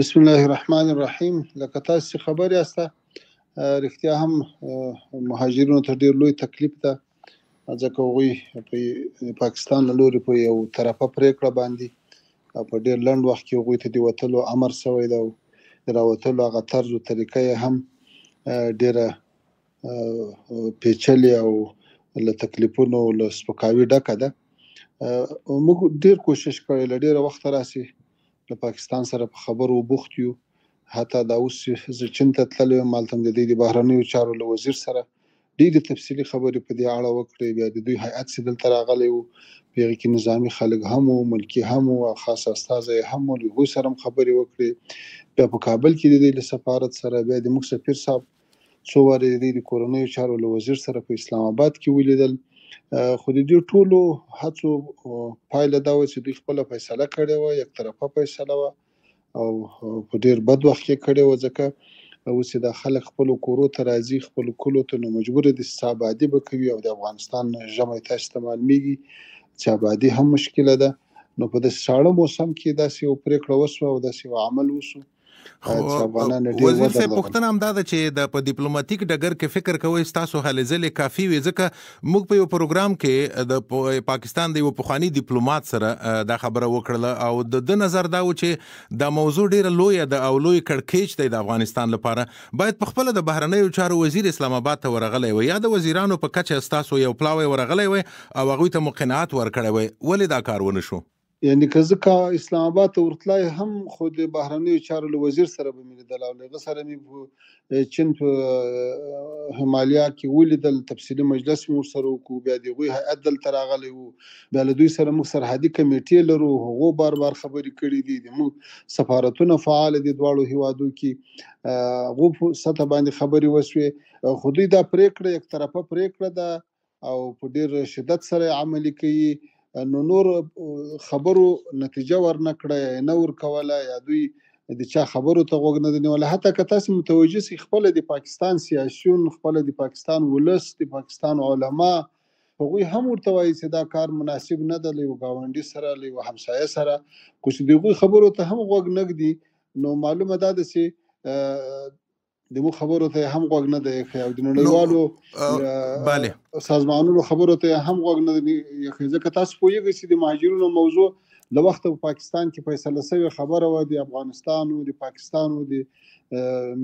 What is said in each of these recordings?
بسم الله الرحمن الرحیم لکه تاسو خبر یاسته رښتیا هم مهاجرونو ته ډیر لوی تکلیف ده ځکه هغوی په پاکستان له لوري په یو طرفه پریکړه باندې په ډیر لنډ وخت کې هغوی ته د وتلو امر شوی دی د راوتلو هغه طرز او طریقه هم ډیره پیچلې او له تکلیفونو او له سپکاوي ډکه ده موږ ډیر کوشش کړی له ډیره وخت راسي له پاکستان سره په خبرو بوخت یو حتی دا اوس چې چین ته تللی یم هلته د دوی د بهرنیو چارو له وزیر سره ډېرې تفصیلي خبرې په دې اړه وکړې بیا د دوی هیئت چې دلته راغلی و په هغې کې نظامي خلک هم وو ملکي هم وو او خاص استازی هم وو له هغوی سره هم خبرې وکړې بیا په کابل کې د دوی له سفارت سره بیا د موږ سفیر صاحب څو وارې د دوی د کورنیو چارو له وزیر سره په اسلام آباد کې ولیدل خو د دې ټولو هڅو پایله دا و چې دوی خپل فیصله کړې و یک طرفه فیصله و او په ډیر بد وخت کې کړې و ځکه اوس دا خلک خپل کورو ته راځي خپل کلو ته نو مجبور دي سابادي بکوي او د افغانستان ژمي ته استعمال میږي چې آبادی هم مشکله ده نو په دې ساړه موسم کې دا سی پرېکړه وسو او دا سی عمل وسو خو وزیر صاحب پښتنه هم دا ده چې د په ډیپلوماټیک ډګر کې فکر کوي تاسو هلې ځلې کافي وي ځکه موږ په یو پروګرام کې د پاکستان د یو پخوانی ډیپلوماټ سره دا خبره وکړه او د د نظر دا و چې دا موضوع ډیره لوی ده او لوی کړکېچ دی د افغانستان لپاره باید په خپل د بهرنیو چارو وزیر اسلام آباد ته ورغلی و یا د وزیرانو په کچه تاسو یو پلاوی ورغلی و او هغه ته مقنعات ورکړی و ولې دا کار ونه شو یعنی که زه کا اسلام آباد ته ورتلای هم خو د بهرنیو چارو له وزیر سره به ملیدل او لږه سره مې چین په هیمالیا کې ولیدل تفصیلي مجلس مو سره وکړو بیا دغه هیئت دلته راغلی وو بیا له دوی سره موږ سرحدي کمیټې لرو هغو بار بار خبرې کړې دي موږ سفارتونه فعال دي دواړو هیوادو کې هغو په سطح باندې خبرې وشوې خو دوی دا پریکړه یک طرفه پریکړه ده او په ډیر شدت سره عملي کوي نو نور خبرو نتیجه ورنکړه نه ور کوله یا دوی د چا خبرو ته غوږ نه نیول حتی که تاسو متوجه سي خپل د پاکستان سیاسيون خپل د پاکستان ولست د پاکستان علما هغوی هم ورته وایي چې دا کار مناسب نه دی لوي گاونډي سره لوي همسایه سره کوم دغه خبرو ته هم غوږ نګدي نو معلومه ده چې د مو خبرو ته هم غوږ نه دی خو د نړیوالو bale سازمانونو خبرو ته هم غوږ نه دی خو ځکه تاسو پوهیږئ چې د مهاجرونو موضوع له وخت په پاکستان کې فیصله شوی خبره و د افغانستان او د پاکستان او د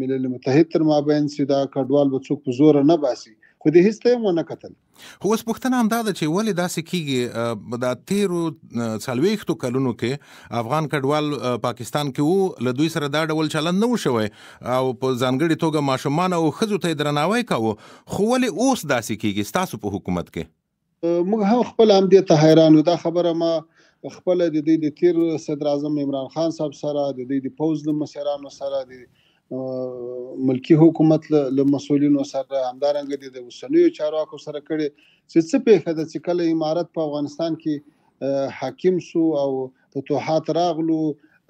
ملل متحد تر مابین چې دا کډوال به څوک په زور نه باسي خو د هیڅ ته ونه کتل خو اوس پوښتنه هم دا ده چې ولې داسې کیږي دا تیرو څلويختو کلونو کې افغان کډوال پاکستان کې وو له دوی سره دا ډول چلند نه وشوي او په ځانګړي توګه ماشومان او خزو ته درناوی کاوه خو ولې اوس داسې کیږي تاسو په حکومت کې موږ هم خپل هم دې ته حیرانو دا خبره ما خپل د دې د تیر صدر اعظم عمران خان صاحب سره د دې د پوز د مشرانو سره د ملکی حکومت له مسولینو سره همدارنګه د وسنوي چارواکو سره کړي چې څه پیښه ده چې کله امارت په افغانستان کې حاکم سو او فتوحات راغلو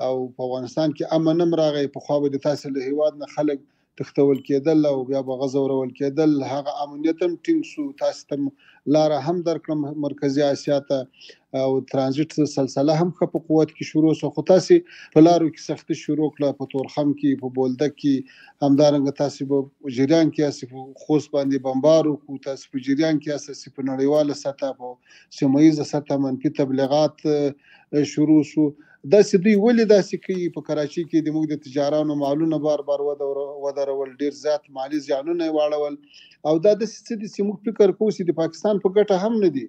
او په افغانستان کې امن هم راغی په خو به د تاسو له هیواد نه خلک تختول کېدل او بیا به غزورول کېدل هغه امنیت هم ټینګ شو تاسو ته لار هم درکړم مرکزی اسیا ته او ترانزیت سلسله هم په قوت کې شروع شو خو تاسو په لارو کې سخت شروع کړه په تورخم کې په بولده کې همدارنګ تاسو په جریان کې اسې په خوست باندې بمبار او کو تاسو په جریان کې اسې په نړیواله سطح په سیمه ییزه سطح منفي تبلیغات شروع شو شو دا سدوی ولې داسې کوي په کراچي کې د موږ د تجارانو مالونه بار بار ودرول ډیر زیات مالی زیانونه واړول او دا د سدي چې موږ فکر کوو چې د پاکستان په ګټه هم نه دي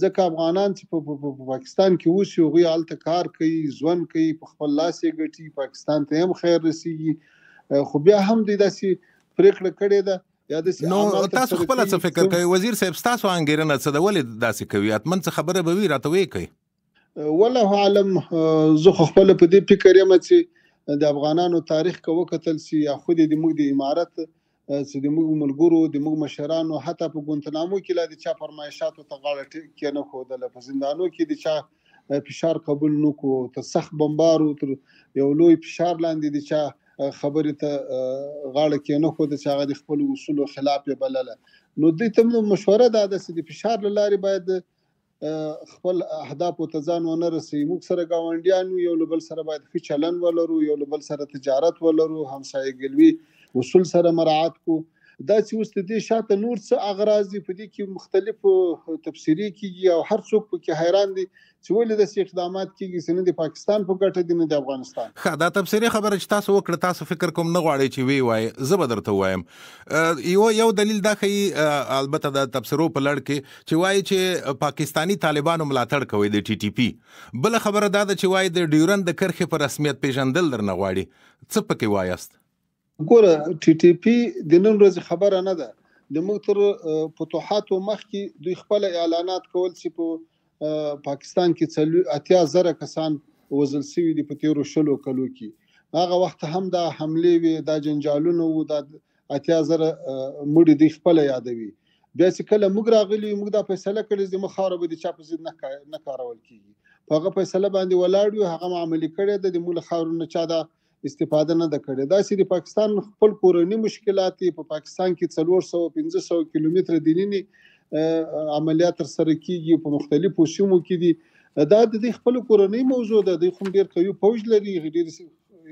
ځکه افغانان چې په پاکستان کې اوسي او غي الته کار کوي ځوان کوي په خپل لاس یې ګټي پاکستان ته هم خیر رسیږي خو بیا هم د داسې پریکړه کړې ده نو تاسو خپل څه فکر کوي وزیر صاحب تاسو انګیرنه څه د ولې داسې کوي اتمن څه خبره به وي راته وی کوي والله عالم زه خو خپل په دې فکر یم چې د افغانانو تاریخ کو وکتل سي یا خو دې موږ د امارت چې د موږ ملګرو د موږ مشرانو حتی په ګونتنامو کې لا د چا فرمایشاتو ته غاړه کې نه خو د لفظندانو کې د چا فشار قبول نکو ته سخت بمبارو تر یو لوی فشار لاندې د چا خبرې ته غاړه کې نه خو د چا د خپل اصول خلاف بلله نو دې تم مشوره ده د فشار لاري باید خپل اهداف او تزان ونه رسي موږ سره گاونډیان یو لبل سره باید ښه چلن ولرو یو لبل سره تجارت ولرو همسایګلوي وصول سره مراعات کو دا چې اوس د دې شاته نور څه اغراض دي په دې کې مختلف تفسیري کیږي او هر څوک پکې حیران دي چې ولې د اقدامات کیږي چې نه د پاکستان په ګټه دي نه د افغانستان ښه دا تفسیري خبره چې تاسو وکړه تاسو فکر کوم نه غواړي چې وی وای زه به درته وایم یو یو دلیل دا خي البته د تفسیرو په لړ کې چې وایي چې پاکستانی طالبانو ملاتړ کوي د ټي ټي پی بل خبره دا ده چې وایي د ډیورند د کرخه په رسمیت پیژندل درنه غواړي څه پکې وایست ګوره ټي ټي پی د نن ورځې خبره نه ده د موږ تر فتوحاتو مخکې دوی خپل اعلانات کول چې په پاکستان کې څلو اتیا زره کسان وزل سوي دي په تیرو شلو کلو کې هغه وخت هم دا حمله وی دا جنجالونه وو دا اتیا زره مړي دوی خپل یادوي بیا چې کله موږ راغلی موږ دا فیصله کړې چې مخاره به د چا په ضد نه کارول کیږي په هغه فیصله باندې ولاړ یو هغه عملی کړی د موږ خاورونه چا دا استفاده نه ده کړې دا سې د پاکستان خپل کورنی مشکلات په پا پاکستان کې 400 500 کیلومتر دینی عملیات تر سره کیږي په مختلفو سیمو کې دي دا د خپل کورنی موضوع ده د خپل ډیر قوي پوج لري ډیر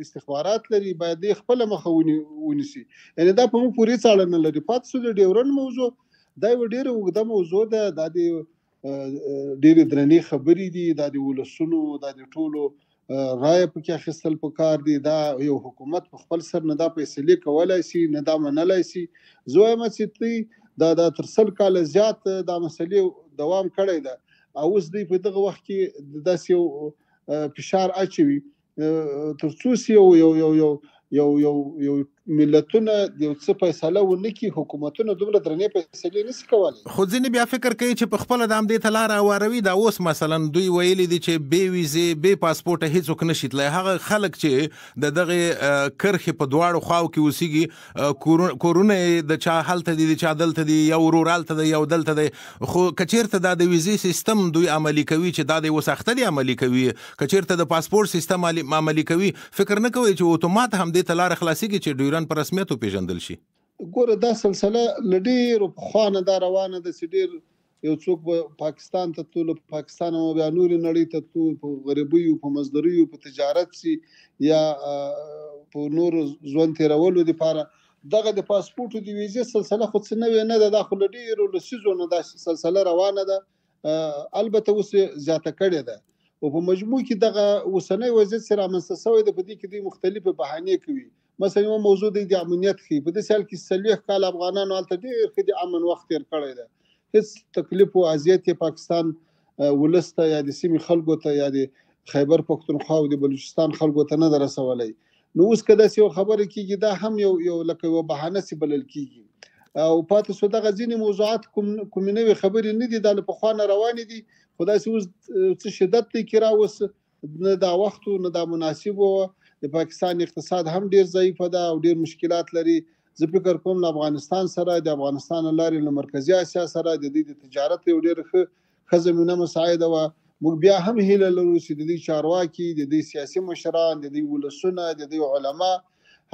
استخبارات لري باید خپل مخاوني ونیسي یعنی دا په مو پوری څاړه نه لري پات سو د ډیورن موضوع دا یو ډیر وګدم موضوع ده د ډیر درنې خبرې دي د ولسونو د ټولو رای پکې اخیستل پکار دي دا یو حکومت په خپل سر نه دا فیصله کولای شي نه دا منلای شي زوی مسیتی دا د تر سل کال زیات دا مسلې دوام کړی ده او اوس دی په دغه وخت کې داسې یو فشار اچوي تر څو یو یو یو یو یو یو یو ملتونه د یو څه فیصله ونه کی حکومتونه دومره درنې فیصلې نشي کولای خو ځینې بیا فکر کوي چې په خپل دام دې تلار اواروي دا اوس مثلا دوی ویلي دي چې بي ویزه بي پاسپورت هیڅوک نشي تلای هغه خلک چې د دغه کرخې په دواړو خواو کې اوسېږي کورونه د چا حالت دي د چا دلته دي یو رورالته دي یو دلته دي خو کچیرته د ویزې سیستم دوی عملی کوي چې دا د وسختلې عملی کوي کچیرته د پاسپورت سیستم عملی کوي فکر نه کوي چې اتومات هم دې تلار خلاصيږي چې ډیران ایران په رسمیت پیژندل شي ګوره دا سلسله لډیر خوانه دا روانه د سډیر یو څوک په پاکستان ته ټول پاکستان او بیا نور نړۍ ته ټول په غریبۍ او په مزدورۍ او په تجارت سي یا په نور ځوان تیرولو لپاره دغه د پاسپورت او د ویزې سلسله خو څه نوې نه ده دا خو لډیر له سيزونو دا سلسله روانه ده البته اوس زیاته کړې ده او په مجموع کې دغه وسنۍ وضعیت سره منسسوي د پدې کې د مختلفو بهانې کوي مثلا یو موضوع د امنیت خي په دې سال کې سلیح کال افغانانو حالت ډیر ښه د امن وخت تیر کړی دی هیڅ تکلیف او اذیت پاکستان ولسته یا د سیمې خلکو ته یا د خیبر پښتونخوا او د بلوچستان خلکو ته نه درسولای نو اوس کده سی خبره کیږي دا هم یو یو لکه یو بهانه سی بلل کیږي او پاتې سو دغه ځینې موضوعات کوم کوم نوې خبرې نه دي د پخوانه روان دي خدای سي اوس څه شدت کې راوس نه دا وخت نه دا مناسب وو د پاکستان اقتصاد هم ډیر ضعیف ده او ډیر مشکلات لري زه فکر کوم له افغانستان سره د افغانستان لارې له مرکزی اسیا سره د دې تجارت یو ډیر ښه زمينه مساعده و موږ بیا هم هیله لرو چې د دې چارواکي د دې سیاسي مشران د دې ولسونه د دې علما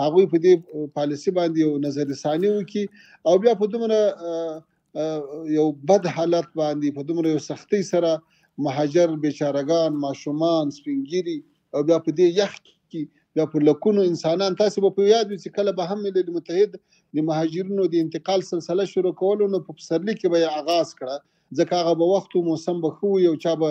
هغوی په دې پالیسی باندې یو نظر ثانی وکي او بیا په دومره یو بد حالت باندې په دومره یو سختی سره مهاجر بیچارهګان ماشومان سپینګيري او بیا په دې یخ کې یا پر لکونو انسانان تاسو په یاد وي چې کله به هم ملل متحد د مهاجرینو د انتقال سلسله شروع کول نو په پسرلی کې به آغاز کړه ځکه هغه به وخت او موسم به خو یو چا به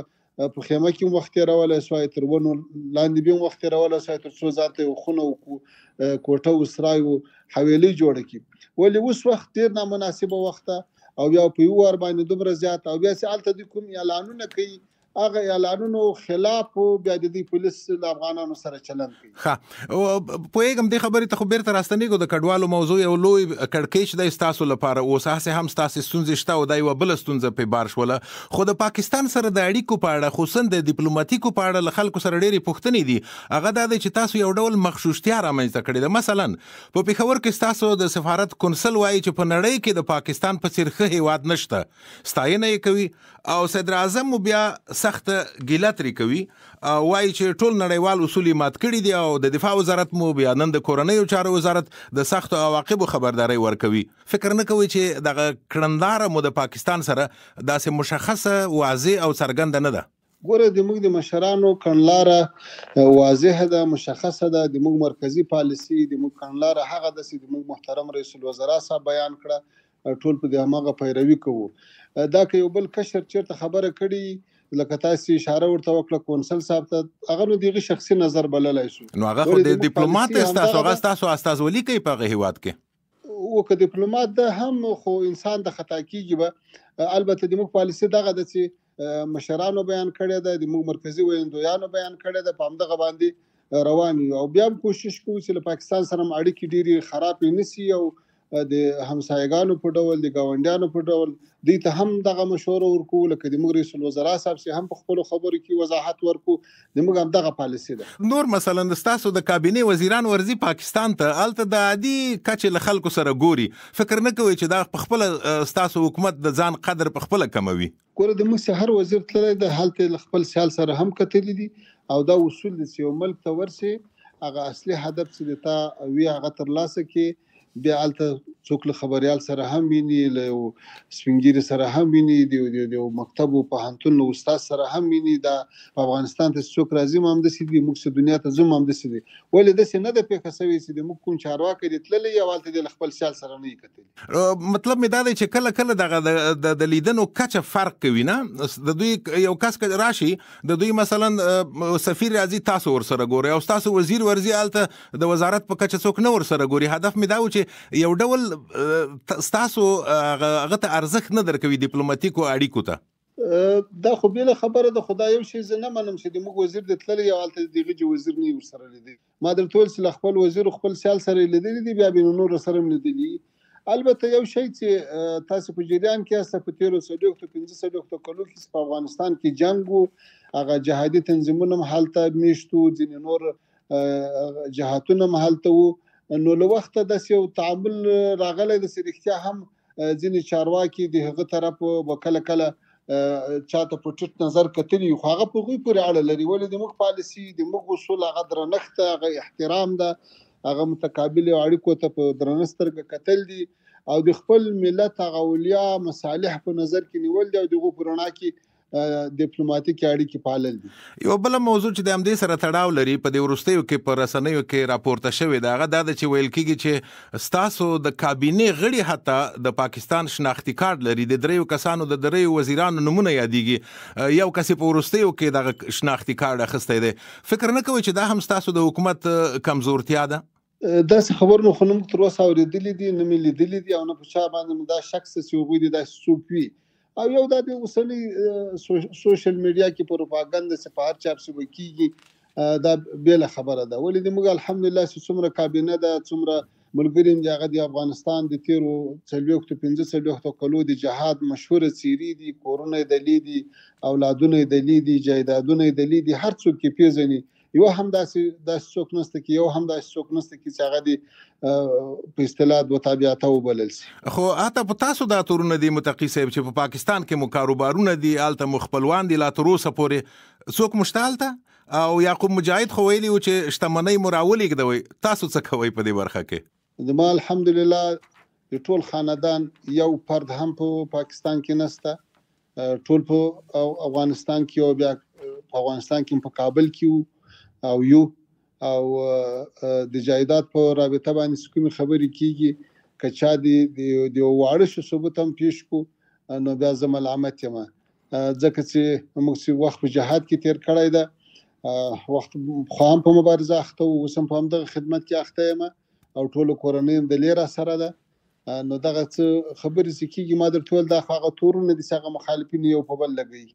په خیمه کې وخت راول شوی تر ونه لاندې به وخت راول شوی تر څو ذاته خونه او کوټه او سرای او حویلی جوړ کی ولې اوس وخت ډیر نامناسبه وخت او یا په یو ور باندې دومره زیات او بیا سالته د کوم اعلانونه کوي هغه اعلانونو خلاف بیا د دې پولیس له افغانانو سره چلند کوي ها پوېګم د خبرې ته خو بیرته راستنېګو د کډوالو موضوع یو لوی کډکېچ د استاسو لپاره اوس هڅه هم ستاسو ستونزې شته او دا یو بل ستونزه په بار شوله خو د پاکستان سره د اړیکو په اړه خصوصا د ډیپلوماټیکو په اړه له خلکو سره ډېری پوښتنې دي هغه دا چې تاسو یو ډول مخشوشتیا رامنځته کړې ده مثلا په پیښور کې تاسو د سفارت کونسل وایي چې په نړۍ کې د پاکستان په څیر ښه هیواد نشته ستاینه یې کوي او صدر اعظم بیا سخت ګیله ترې کوي وایي چې ټول نړیوال اصول مات کړي دي او د دفاع وزارت مو بیان د کورنیو چارو وزارت د سخت عواقب خبرداري ورکوي فکر نه کوي چې د کړندار مو د پاکستان سره داسې مشخصه واضح او څرګند نه ده ګوره د موږ د مشرانو کڼلاره واضح ده مشخصه ده د موږ مرکزی پالیسی د موږ کڼلاره هغه ده چې د موږ محترم رئیس الوزرا صاحب بیان کړه ټول په دغه پیروي کوو دا که یو بل کشر چیرته خبره کړي لکه تاسو اشاره ورته وکړه کونسل صاحب ته هغه نو دغه شخصي نظر بللای شو نو هغه خو د ډیپلوماټ تاسو هغه تاسو استازولي کوي په هیواد کې او که ډیپلوماټ ده هم خو انسان د خطا کیږي به البته د موږ پالیسي دغه د چې مشرانو بیان کړی ده د موږ مرکزی ویندویانو بیان کړی ده په همدغه باندې روان یو او بیا هم کوشش کوو چې له پاکستان سره اړیکې ډېری خراب نه سي او د همسایګانو په ډول د گاونډیانو په ډول دوی ته هم دغه مشوره ورکو لکه د موږ رئیس الوزرا صاحب سي هم په خپل خبرو کې وضاحت ورکو د موږ هم دغه پالیسی ده نور مثلا د تاسو د کابینه وزیران ورزي پاکستان ته الته د عادي کچې له خلکو سره ګوري فکر نه کوي چې دا په خپل تاسو حکومت د ځان قدر په خپل کموي ګوره د موږ هر وزیر تللی د حالت خپل سیال سره هم کتلی دي او دا اصول د سیو ملک ته ورسي هغه اصلي هدف چې د تا وی هغه تر لاسه کې بیا هلته څوک له خبريال سره هم ویني له سپینګيري سره هم ویني دی دی مکتب او پهنتون له استاد سره هم ویني دا په افغانستان ته څوک راځي مم د سیدي موږ سه دنیا ته زم مم د سیدي ولې د سې نه د پیښه سوي سیدي موږ کوم چارواکي دي تللی یا والته د خپل سیال سره نه کتل مطلب می دا دی چې کله کله دغه د لیدنو کچه فرق کوي نه د دوی یو کس راشي د دوی مثلا سفیر راځي تاسو ور سره ګوري او تاسو وزیر ورزي الته د وزارت په کچه څوک نه ور سره ګوري هدف می دا و چې یو ډول تاسو هغه ته ارزښت نه درکوي ډیپلوماټیکو اړیکو ته دا خو بیل خبره د خدای یو شی زنه منم چې موږ وزیر د تللی یو حالت دیغه وزیر نه ورسره لیدي ما درته ول چې خپل وزیر خپل سیال سره لیدلی دی بیا به نور سره مې لیدلی البته یو شی چې تاسو په جریان کې اسه په 13 سلوک ته 15 سلوک ته کولو کې په افغانستان کې جنگ او هغه جهادي تنظیمونه هم حالت میشتو ځین نور جهاتونه هم حالت وو نو له وخته د یو تعامل راغلی د سرختیا هم ځینې چارواکي د هغه طرف وکړه کله چاته په ټټ نظر کتلی خو هغه په غوي پورې اړه لري ولې د موږ پالیسی د موږ اصول هغه درنښت هغه احترام ده هغه متقابل اړیکو ته په درنسترګه کتل دي او د خپل ملت هغه ولیا مصالح په نظر کې نیول دي او دغه پرانا کې ډیپلوماټیک اړیکې پالل دي یو بل موضوع چې د امدې سره تړاو لري په دې ورستیو کې پر رسنیو کې راپورته شوی دا غدا د چې ویل کیږي چې ستاسو د کابینه غړي حتی د پاکستان شناختی کارت لري د دریو کسانو د دریو وزیرانو نمونه یادېږي یو کس په ورستیو کې د شناختی کارت اخسته دی فکر نه کوي چې دا هم ستاسو د حکومت کمزورتیا ده دا څه خبرونه خنوم تر اوسه اوریدلې دي نو مې لیدلې دي او نه په چا باندې دا شخص چې وګړي دا سوپی او یو د اوسنۍ سوشل میډیا کې پروپاګاندا سپار چاپ شوی کیږي دا بیل خبره ده ولې د موږ الحمدلله څومره کابینه ده څومره ملګری دی هغه د افغانستان د تیرو څلويخت 15 څلويخت کلو د جهاد مشهور سیری دی کورونه د لیدي اولادونه د لیدي جایدادونه د لیدي هر څوک کې پیژني یو هم داسې داسې څوک نشته کې یو هم داسې څوک نشته کې چې هغه دی په اصطلاح د تابعیته وبلل شي خو اته په تاسو دا تورونه دي متقی صاحب چې په پاکستان کې مو کاروبارونه دي الته مو خپلوان دي لا تر اوسه پورې څوک مشتالته او یعقوب مجاهد خو ویلی و چې شتمنۍ مراولې کدوي تاسو څه کوي په دې برخه کې زما الحمدلله ټول خاندان یو پرد هم په پاکستان کې نسته ټول په افغانستان کې او بیا په افغانستان کې په کابل کې او یو او د جایداد په رابطه باندې کومې خبرې کیږي کچا دی د وارث ثبوت هم پیښ کو نو بیا زم ملامت یم ځکه چې موږ چې وخت په جهاد کې تیر کړی دا وخت خام په مبارزه اخته او سم په همدغه خدمت کې اخته یم او ټول کورنۍ د لیر سره ده نو دغه خبرې چې کیږي ما در ټول دا خواغه تورونه دي څنګه مخالفین یو په بل لګي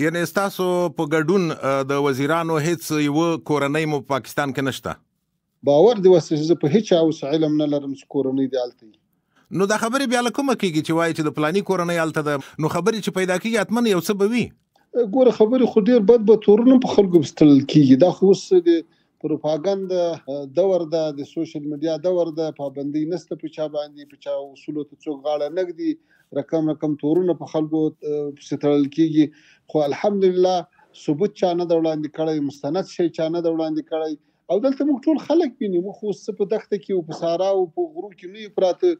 یعنی تاسو په ګډون د وزیرانو هیڅ یو کورنۍ مو پاکستان کې نشته باور دی وسه چې په هیڅ اوس علم نه لرم چې کورنۍ دی الته نو دا خبره بیا لکه کیږي چې وایي چې د پلاني کورنۍ الته ده نو خبره چې پیدا کیږي اتمن یو څه بوي ګوره خبره خو ډیر بد به تورونه په خلکو بستل کیږي دا خو اوس د پروپاګاندا دور ده د سوشل میډیا دور ده پابندۍ نسته په چا باندې په چا اصول ته څوک غاړه نګدي رقم رقم تورونه په خلکو ستړل کیږي خو الحمدلله ثبوت چا نه وړاندې کړی مستند شي چا نه وړاندې کړی او دلته موږ ټول خلک ویني موږ خو څه په دښته کې او په سارا او په غرو کې نه پراته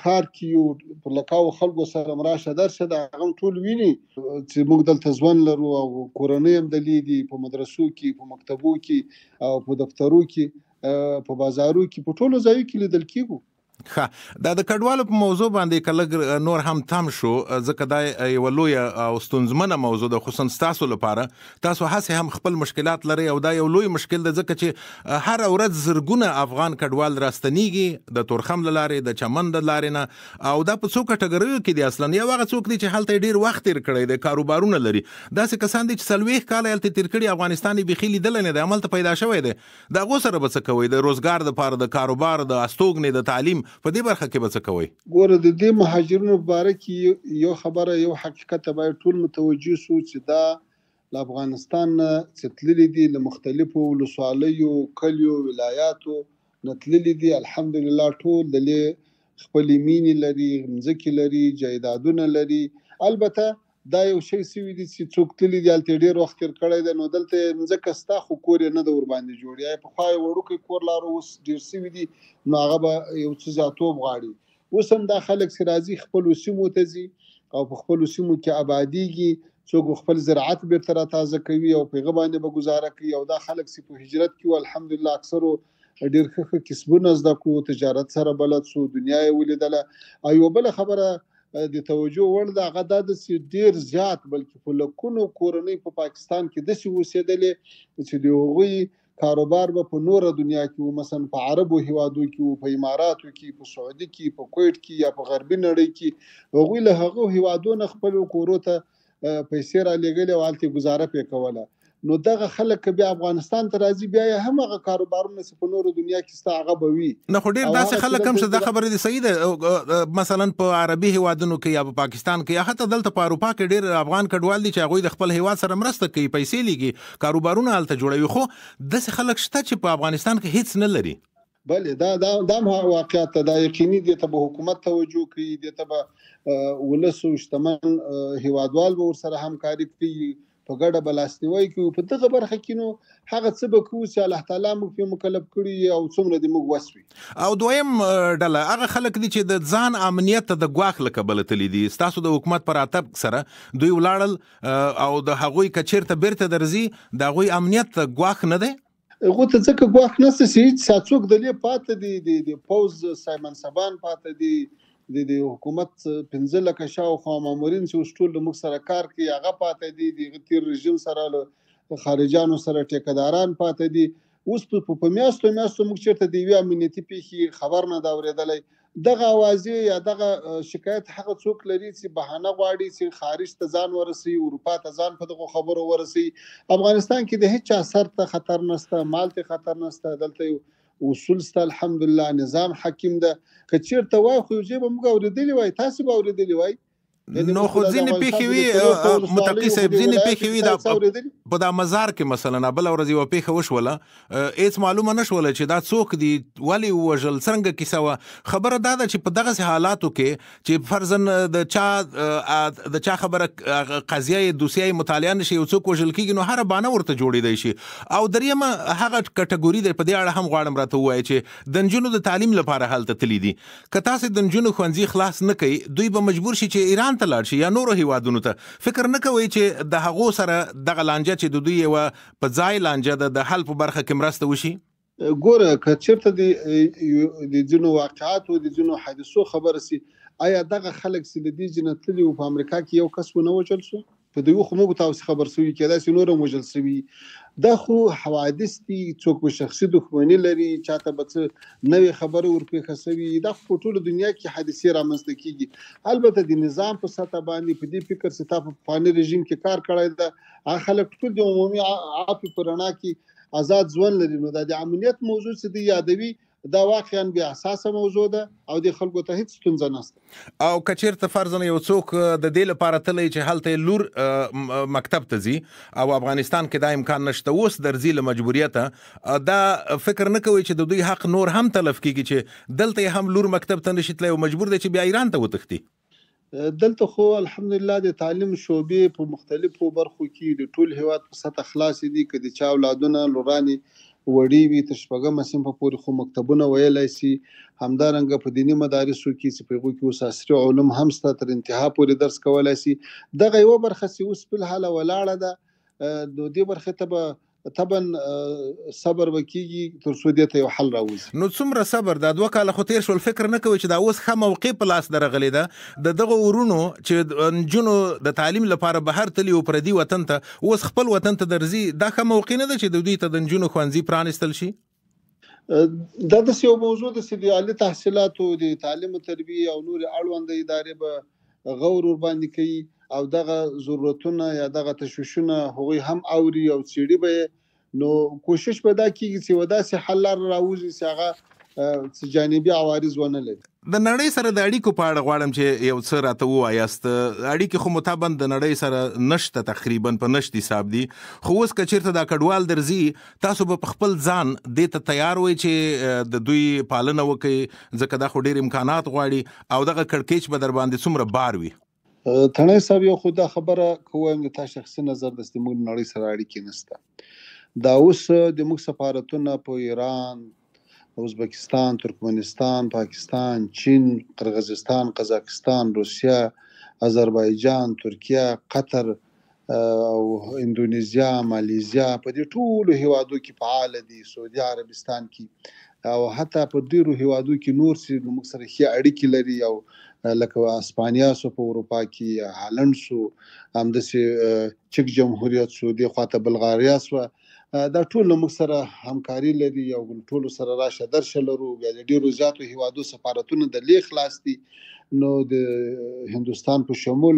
خار کې یو پر لکاو خلکو سره مراشه درشه دا هم ټول ویني چې موږ دلته ځوان لرو او کورنۍ هم د لیدي په مدرسو کې په مکتبو کې او په دفترو کې په بازارو کې په ټولو ځایو کې لیدل کېږي ښه دا د کډوالو په موضوع باندې کله نور هم تم شو ځکه دا یو لوی او ستونزمنه موضوع ده خصوصا تاسو لپاره تاسو هڅه هم خپل مشکلات لري او دا یو لوی مشکل ده ځکه چې هر ورځ زرګونه افغان کډوال راستنیږي د تورخم لارې د چمن د لارې نه او دا په څو کټګریو کې دي اصلا یو هغه څوک دي چې هلته ډیر وخت تیر کړی دی کاروبارونه لري دا څه کسان دي چې سلويخ کال هلته تیر کړی افغانستاني بخیل دل نه د عمل ته پیدا شوی دی دا غو سره به څه کوي د روزګار د پاره د کاروبار د استوګنې د تعلیم په دې برخه کې به څه کوي ګوره د دې مهاجرینو باره کې یو خبره یو حقیقت به ټول متوجي سو چې دا له افغانستان چې تللي دي له مختلفو ولسوالیو کلیو ولایاتو نتللي دي الحمدلله ټول د خپل مینې لري مزکی لري جایدادونه لري البته دا یو شی سوي دي چې څوک تللی دی الته ډیر وخت تیر کړی دی نو دلته ځکه ستا خو کور نه د ور باندې جوړی په خو وړوکی کور لارو اوس ډیر سوي دي نو هغه به یو څه زیاتوب غاړي اوس هم دا خلک چې راځي خپل سیمو ته ځي او په خپل سیمو کې آبادیږي څوک خپل زراعت بیرته را تازه کوي او په غبانې به گزاره کوي او دا خلک چې په هجرت کې الحمدلله اکثرو ډیر ښه کسبونه زده کړو تجارت سره بلد سو دنیا یې ولیدله او یو بل خبره د توجه وړ د هغه د ډیر زیات بلکې په لکونو کورنۍ په پا پاکستان کې د سی اوسېدلې چې د هغوی کاروبار به په نوره دنیا کې و مثلا په عربو هیوادو کې او په اماراتو کې په سعودي کې په کویټ کې یا په غربي نړۍ کې هغوی له هغو هیوادونو خپل کورو ته پیسې را لګلې او هلته گزاره پې کوله نو دغه خلک بیا افغانستان ته راځي بیا هم هغه کاروبارونه چې په نورو دنیا کې ستا هغه بوي نه خو ډیر داسې خلک هم چې دا خبره دي صحیح ده مثلا په عربي هیوادونو کې یا په پاکستان کې یا حتی دلته په اروپا کې ډیر افغان کډوال دي چې هغه د خپل هیواد سره مرسته کوي پیسې لګي کاروبارونه هلته جوړوي خو داسې خلک شته چې په افغانستان کې هیڅ نه لري بله دا دا دا واقعیت دا یقیني دي ته به حکومت توجه کوي دي ته به ولسو شتمن هیوادوال به ور سره همکاري کوي په ګډه بلاستیوي کوي په دغه برخه کې نو هغه څه به کوو چې الله تعالی موږ په مکلف کړی او څومره دې موږ وسوي او دویم ډله هغه خلک دي چې د ځان امنیت ته د غواخ لکبل تللی دي ستاسو د حکومت پر اتب سره دوی ولاړل او د هغوی کچیر ته بیرته درځي د هغوی امنیت ته غواخ نه دی غو ته ځکه غواخ نه سي چې څوک د لې پاتې دي د پوز سایمن سبان پاتې دي د د حکومت 15 لکه شاوخوا مامورین چې اوس ټول موږ سره کار کوي هغه پاتې دي د تیر رژیم سره له خارجانو سره ټیکداران پاتې دي اوس په میاستو میاستو موږ چیرته دی یو امنیتي پیخي خبر نه دا ورېدلې دغه اوازې یا دغه شکایت هغه څوک لري چې بهانه غواړي چې خارج ته ځان ورسي اروپا ته ځان په دغه خبرو ورسي افغانستان کې د هیڅ اثر ته خطر نشته مال ته خطر نشته دلته اصول ست الحمدلله نظام حاکم ده کچیر ته وای خو یې به موږ اوریدلی وای تاسو به اوریدلی وای نو خو ځینې پیښې وي متقی صاحب ځینې پیښې وي دا په دا مزار کې مثلا بل ورځ یو پیښه وشوله هیڅ معلومه نشوله چې دا څوک دی ولی وژل څنګه کیسه و خبره دا ده چې په دغه حالاتو کې چې فرزن د چا د چا خبره قضیه دوسیه مطالعه نشي او څوک وژل کیږي نو هر بانه ورته جوړیدای شي او دریم هغه کټګوري د په دې اړه هم غواړم راته وایي چې د نجونو د تعلیم لپاره حالت تللی دي که تاسو د نجونو خوندې خلاص نه کړي دوی به مجبور شي چې ایران پاکستان ته لاړ شي یا نورو هیوادونو ته فکر نه کوي چې د هغو سره دغه لانجه چې د دوی یو په ځای لانجه ده د حل په برخه کې مرسته وشي ګوره کچرته د د جنو واقعات او د جنو حادثو خبر سي آیا دغه خلک چې د دې جنتلي په امریکا کې یو کس ونه وچل شو په دغه خو موږ تاسو خبر سوي کېدا چې نور موجل سوي دا خو حوادث دي څوک په شخصي دښمنی لري چاته به څه نوې خبره ورپېښه سوي دا په ټوله دنیا کې حادثه رامنځته کیږي البته د نظام په سطح باندې په دې فکر چې تاسو په فانی رژیم کې کار کړی دا خلک ټول د عمومي عاطفه پرانا کې آزاد ځوان لري نو دا د امنیت موضوع څه دی یادوي دا واقعا بیا اساسه موضوع ده او د خلکو ته هیڅ ستونزه نشته او کچیرته فرضاً یو څوک د دې لپاره تللی چې هلته لور مکتب ته ځي او افغانستان کې دا امکان نشته اوس درځي له مجبوریته دا فکر نه کوي چې د دوی حق نور هم تلف کیږي چې دلته هم لور مکتب ته نشي تللی او مجبور دی چې بیا ایران ته وتښتي دلته خو الحمدلله د تعلیم شوبې په مختلفو برخو کې د ټول هیواد په سطح خلاص دي چې د چا اولادونه لورانی وړي وي تر شپږمه صنف پورې خو مکتبونه ویلای سي همدارنګه په دینی مدارسو کې چې پیغو کې اوس عصري علوم هم ست تر انتها پورې درس کولای سي دغه یو برخه سي اوس په حاله ولاړه ده د دې برخه ته به طبعا صبر وکیږي تر څو دې ته یو حل راوځي نو څومره صبر دا دوه کاله خو تیر شول فکر نه کوي چې دا اوس هم موقع په لاس درغلی ده د دغه ورونو چې جنو د تعلیم لپاره بهر تلی او پردي وطن ته اوس خپل وطن ته درځي دا هم موقع نه ده چې دوی ته د جنو خوانزي پرانستل شي دا د یو موضوع د سیالي تحصیلاتو د تعلیم او تربیه او نور اړوند ادارې به غور ور باندې کوي او دغه ضرورتونه یا دغه تشویشونه هغوی هم اوري او چیړي به نو کوشش به دا کیږي چې ودا سه حل راوځي چې هغه جانبي عوارض ونه لري د نړۍ سره د اړیکو په اړه غواړم چې یو څه راته وایاست اړیکې خو متابند د نړۍ سره نشته تقریبا په نشتی حساب دي خو اوس کچیرته دا کډوال درځي تاسو به خپل ځان دې ته تیار وای چې د دوی پالنه وکړي ځکه دا خو ډیر امکانات غواړي او دغه کړکېچ به در باندې څومره بار وي تڼۍ صاحب یو خو دا خبره کوم د تا شخصي نظر د استعمال نړۍ سره اړیکې نشته دا اوس د موږ سفارتونه په ایران ازبکستان ترکمنستان پاکستان چین قرغزستان قزاقستان روسیا آذربایجان ترکیه قطر او انډونیزیا ماليزیا په دې ټولو هیوادو کې فعال دي سعودي عربستان کې او حتی په ډیرو هیوادو کې نور سي موږ سره ښه اړیکې لري او لکه اسپانیا سو په اروپا کې هالند سو هم د چک جمهوریت سو دی خواته بلغاریا سو دا ټول موږ سره همکاري لري یو ټول سره راشه درشه لرو ډیرو زیاتو هوادو سفارتونو د لیک خلاص دي نو د هندستان په شمول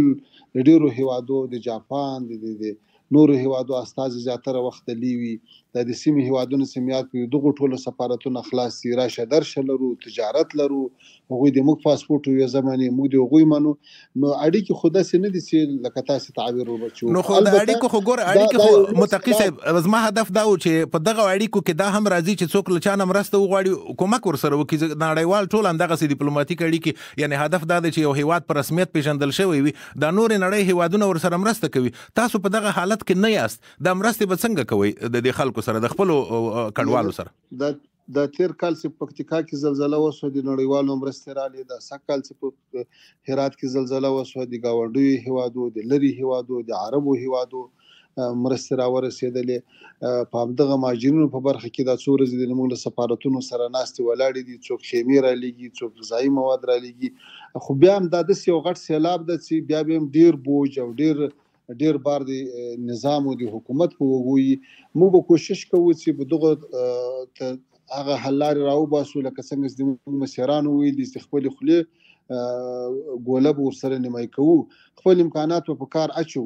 ډیرو هوادو د جاپان د نورو هیوادو استازي زیاتره وخت لیوي د دې سیمې هیوادونو سیمیات په دغه ټولو سفارتونو خلاص سي راشه درشه لرو تجارت لرو هغه د موږ پاسپورت یو زمانه موږ دی غوي منو نو اړیکې خوده سي نه دي سي لکه تاسو تعبیر وبچو نو خو د اړیکو خو ګور اړیکو متقی صاحب زما هدف دا و چې په دغه اړیکو کې دا هم راځي چې څوک لچانه مرسته وغواړي کومک ورسره وکړي نړیوال ټول اندغه ډیپلوماټیک اړیکې یعنی هدف دا دی چې یو هیواد په رسمیت پیژندل شوی وي دا نور نړۍ هیوادونه ورسره مرسته کوي تاسو په دغه حالت حالت کې نه یاست د مرستې به څنګه کوي د دې خلکو سره د خپل کډوالو سره د د تیر کال چې پکتیکا کې زلزلہ وسو د نړیوالو مرستې را لې د سکل چې په هرات کې زلزلہ وسو د گاونډي هوادو د لری هوادو د عربو هوادو مرسته را ورسېدلې په همدغه ماجرینو په برخه کې د څور زده موږ له سفارتونو سره ناستي ولاړې دي څوک خیمه را لګي څوک غذایی مواد را لګي خو بیا هم دا د یو غټ سیلاب د چې بیا به ډیر بوج او ډیر ډیر بار دی نظام او د حکومت په وګوي موږ به کوشش کوو چې په دغه هغه حلار راو باسو لکه څنګه چې موږ مسیران وې د استخبال خلی ګولب ورسره نیمای کوو خپل امکانات په کار اچو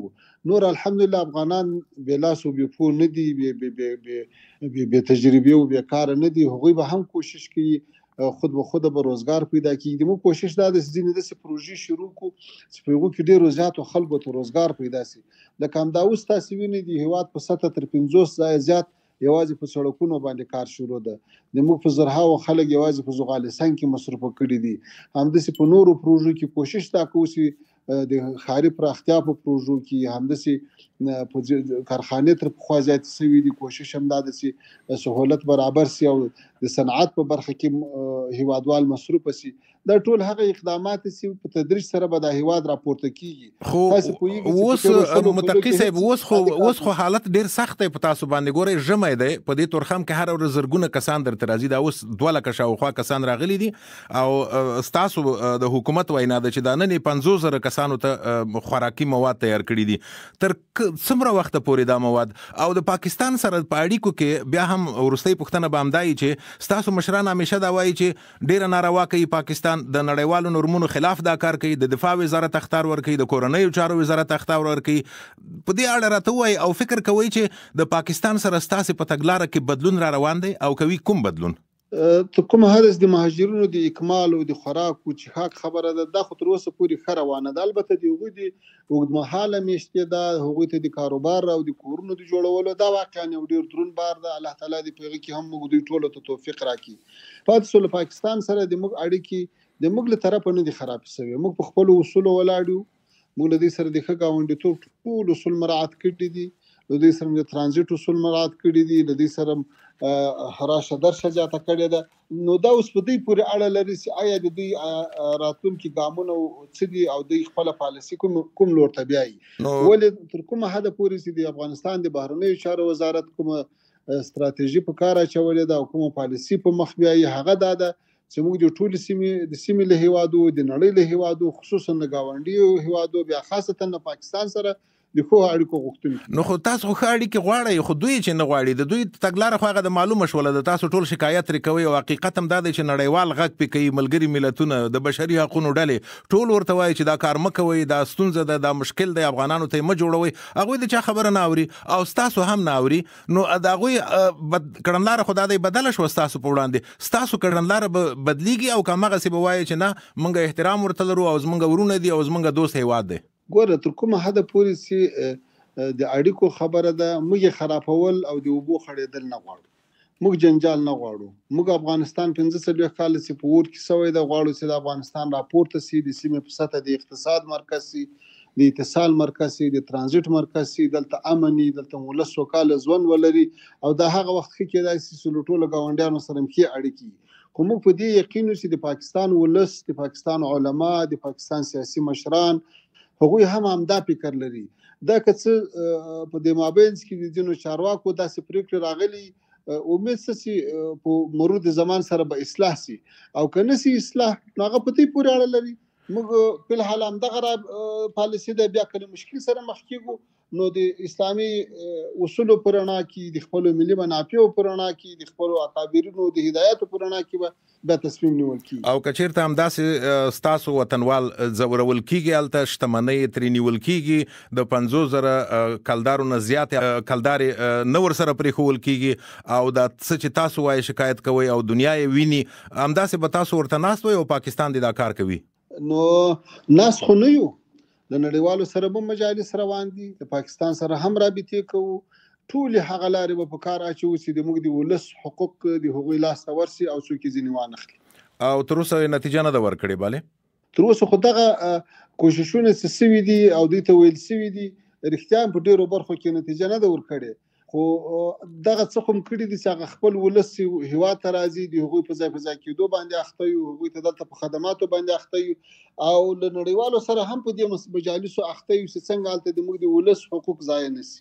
نور الحمدلله افغانان بلاس او بپو نه دي به تجربه او به کار نه دي هغوی به هم کوشش کوي خود به خود به روزګار پیدا کیږي موږ کوشش دا د ځینې د پروژې شروع کو چې په یو کې ډیرو زیاتو خلکو ته روزګار پیدا شي د کم دا اوس تاسو وینئ د هیواد په سطح تر 50 ځای زیات یوازې په سړکونو باندې کار شروع ده د موږ په زرهاو خلک یوازې په زغالسان کې مصرف کړي دي همداسې په نورو پروژو کې کوشش دا کوي د خاري پراختیا په پروژو کې همدسي په کارخانه تر خوا زیات سوي دي کوشش هم داده سي سہولت برابر سي او د صنعت په برخه کې هیوادوال مصروف سي دا ټول هغه اقدامات چې په تدریج سره به د هیواد راپورته کیږي خو اوس متقی صاحب اوس خو اوس خو حالت ډیر سخت دی په تاسو باندې ګورئ ژمه دی په دې تورخم کې هر ورځ زرګونه کسان در ترازی دا اوس دوه لکه شاوخوا کسان راغلي دي او ستاسو د حکومت وینا ده چې دا نن 50 زره کسانو ته خوراکي مواد تیار کړی دي تر څومره وخت پورې دا مواد او د پاکستان سره په اړیکو کې بیا هم ورستۍ پښتنه بامدایي چې ستاسو مشران همیشه دا وایي چې ډیر ناروا کوي پاکستان افغانستان د نړیوالو نورمونو خلاف دا کار کوي د دفاع وزارت اختار ورکوي د کورنیو چارو وزارت اختار ورکوي په دې اړه راته وای او فکر کوي چې د پاکستان سره ستاسو په تګلارې کې بدلون را روان دی او کوي کوم بدلون ته کوم حادث د مهاجرونو د اکمال او د خوراک او چښاک خبره ده د خطر وسه پوری خروانه ده البته د یوه د وګدمحاله میشته ده هغه ته د کاروبار او د کورونو د جوړولو دا واقعا یو ډیر درون بار ده الله تعالی دې پیغه کې هم موږ دوی ټولو ته توفیق راکړي په ټول پاکستان سره د موږ اړیکې د موږ له طرفه نه دي خراب شوی موږ په خپل اصول ولاړو موږ له دې سره د ښه گاونډیتوب ټول اصول مراعات کړی دي له دې سره د ترانزیت اصول مراعات کړی دي له دې سره هراشه درشه جاته کړی ده نو دا اوس په دې پورې اړه لري چې آیا د دې راتلونکي ګامونه څه دي او د خپل پالیسی کوم کوم لور ته بیاي ولې تر کومه حد پورې چې د افغانستان د بهرنیو چارو وزارت کومه ستراتیژي په کار اچولې ده او کومه پالیسی په مخ بیاي هغه ده چې موږ د ټول سیمې د سیمې له هوادو د نړۍ له هوادو خصوصا له گاونډیو هوادو بیا خاصه له پاکستان سره د خو اړیکو غوښتونکي نو خو تاسو خو اړیکې غواړئ خو دوی چې نه غواړي د دوی تګلارې خو هغه د معلومه شوله د تاسو ټول شکایت لري کوي او حقیقت هم دا دی چې نړیوال غږ پې کوي ملګری ملتونه د بشري حقوقو ډلې ټول ورته وایي چې دا کار مکوي دا ستونزه ده دا مشکل دی افغانانو ته مې جوړوي هغه د چا خبره نه اوري او تاسو هم نه اوري نو دا غوي کړنلار خو دا دی بدل شو تاسو په وړاندې تاسو کړنلار به بدلیږي او کومه څه به وایي چې نه مونږه احترام ورته لرو او زمونږ ورونه دي او زمونږ دوست هیواد دی ګوره تر کومه حده پورې چې د اړیکو خبره ده موږ خرابول او د وبو خړېدل نه غواړو موږ جنجال نه غواړو موږ افغانستان 15 سلوي کال سي په ور کې سوې د غواړو چې د افغانستان راپورته سي د سیمې په سطح د اقتصاد مرکز سي د اتصال مرکز سي د ترانزیت مرکز سي دلته امني دلته ولس وکاله ځوان ولري او دا هغه وخت کې کېدای شي چې لټول غونډیانو سره مخې اړیکی خو موږ په دې یقین یو چې د پاکستان ولس د پاکستان علما د پاکستان سیاسي مشران هغوی هم همدا فکر لري دا که څه په دې مابین کې د دینو چارواکو داسې پریکړه راغلي امید سسي په مرور د زمان سره به اصلاح سي او کنه سي اصلاح هغه په دې پورې اړه لري موږ په الحال هم دغه پالیسی د بیا کله مشکل سره مخ کیږو نو د اسلامي اصول پرانا کې د خپل ملي منافعو پرانا کې د خپل اکابرینو د هدایت پرانا کې به دا تصمیم نیول کیږي او کچیر ته همداسې ستاسو وطنوال زورول کیږي الته شتمنۍ تر نیول کیږي د 50000 کلدارو نه زیات کلدار نور سره پرې خول کیږي او دا څه چې تاسو وایي شکایت کوي او دنیا یې ویني همداسې به تاسو ورته ناس وي او پاکستان دې دا کار کوي نو ناس خو نه یو د نړیوالو سره به مجالس روان دي د پاکستان سره هم رابطې کوو ټول هغه لارې به په کار اچو چې د موږ د ولس حقوق د هغوی لاس ورسي او څوک یې ځنیوان اخلي او تر اوسه نتیجه نه ده ورکړې bale تر اوسه خو دغه کوششونه سوي دي او دوی ته ویل سوي دي رښتیا په ډیرو برخو کې نتیجه نه ده ورکړې خو دغه څه هم کړی دي چې هغه خپل ولس هوا ته راځي د هغوی په ځای په ځای کېدو باندې اخته یو هغوی ته دلته په خدماتو باندې اخته یو او له نړیوالو سره هم په دې مجالسو اخته یو چې څنګه حالت د موږ د ولس حقوق ضایع نشي